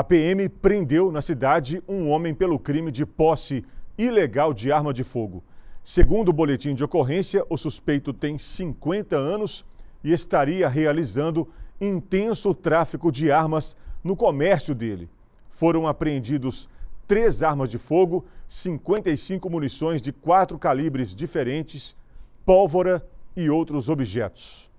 A PM prendeu na cidade um homem pelo crime de posse ilegal de arma de fogo. Segundo o boletim de ocorrência, o suspeito tem 50 anos e estaria realizando intenso tráfico de armas no comércio dele. Foram apreendidos três armas de fogo, 55 munições de quatro calibres diferentes, pólvora e outros objetos.